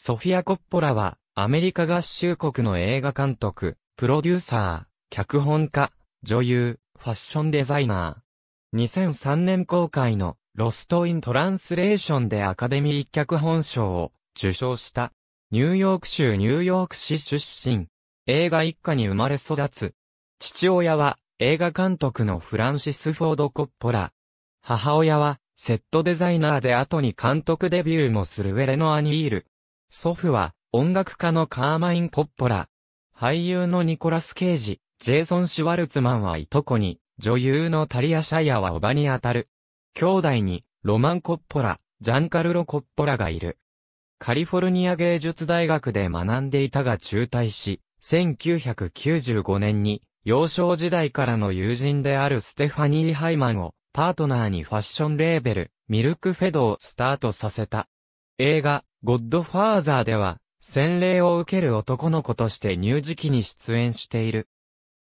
ソフィア・コッポラは、アメリカ合衆国の映画監督、プロデューサー、脚本家、女優、ファッションデザイナー。2003年公開の、ロスト・イン・トランスレーションでアカデミー脚本賞を受賞した。ニューヨーク州ニューヨーク市出身。映画一家に生まれ育つ。父親は映画監督のフランシス・フォード・コッポラ。母親はセットデザイナーで後に監督デビューもするウェレノ・アニール。祖父は、音楽家のカーマイン・コッポラ。俳優のニコラス・ケイジ、ジェイソン・シュワルツマンはいとこに、女優のタリア・シャイアはおばにあたる。兄弟に、ロマン・コッポラ、ジャンカルロ・コッポラがいる。カリフォルニア芸術大学で学んでいたが中退し、1995年に、幼少時代からの友人であるステファニー・ハイマンを、パートナーにファッションレーベル、ミルクフェドをスタートさせた。映画、ゴッドファーザーでは、洗礼を受ける男の子として乳児期に出演している。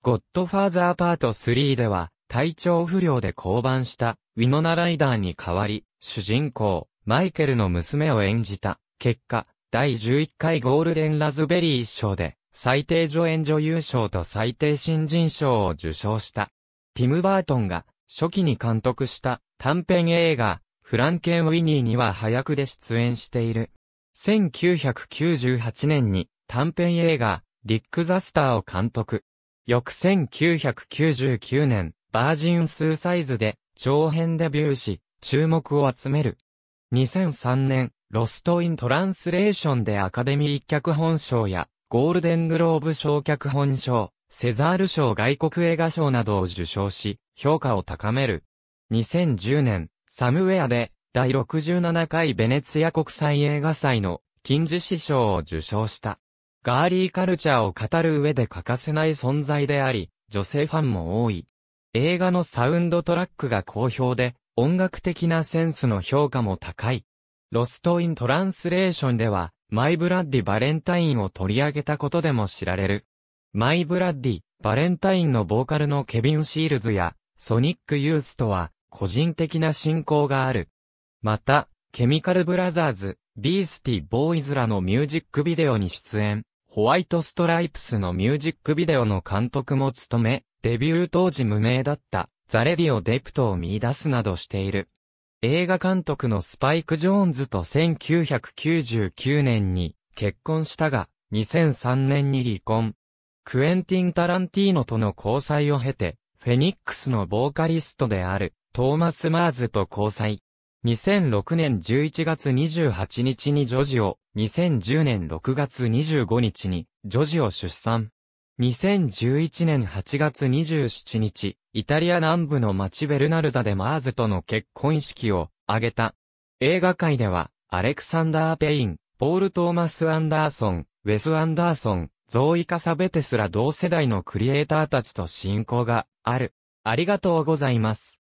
ゴッドファーザーパート3では、体調不良で降板した、ウィノナライダーに代わり、主人公、マイケルの娘を演じた。結果、第11回ゴールデンラズベリー賞で、最低助演女優賞と最低新人賞を受賞した。ティム・バートンが、初期に監督した、短編映画、フランケン・ウィニーには早くで出演している。1998年に短編映画、リック・ザ・スターを監督。翌1999年、バージン・スーサイズで長編デビューし、注目を集める。2003年、ロスト・イン・トランスレーションでアカデミー脚本賞や、ゴールデングローブ賞脚本賞、セザール賞外国映画賞などを受賞し、評価を高める。2010年、サムウェアで第67回ベネツィア国際映画祭の金獅子賞を受賞した。ガーリーカルチャーを語る上で欠かせない存在であり、女性ファンも多い。映画のサウンドトラックが好評で、音楽的なセンスの評価も高い。ロストイントランスレーションでは、マイブラッディバレンタインを取り上げたことでも知られる。マイブラッディ、バレンタインのボーカルのケビン・シールズや、ソニック・ユースとは、個人的な信仰がある。また、ケミカルブラザーズ、ビースティボーイズらのミュージックビデオに出演、ホワイトストライプスのミュージックビデオの監督も務め、デビュー当時無名だった、ザレディオデプトを見出すなどしている。映画監督のスパイク・ジョーンズと1999年に結婚したが、2003年に離婚。クエンティン・タランティーノとの交際を経て、フェニックスのボーカリストであるトーマス・マーズと交際。2006年11月28日に女児を、2010年6月25日に女児を出産。2011年8月27日、イタリア南部の町ベルナルダでマーズとの結婚式を挙げた。映画界では、アレクサンダー・ペイン、ポール・トーマス・アンダーソン、ウェス・アンダーソン、ゾーイカ・サベテスら同世代のクリエイターたちと親交がある。ありがとうございます。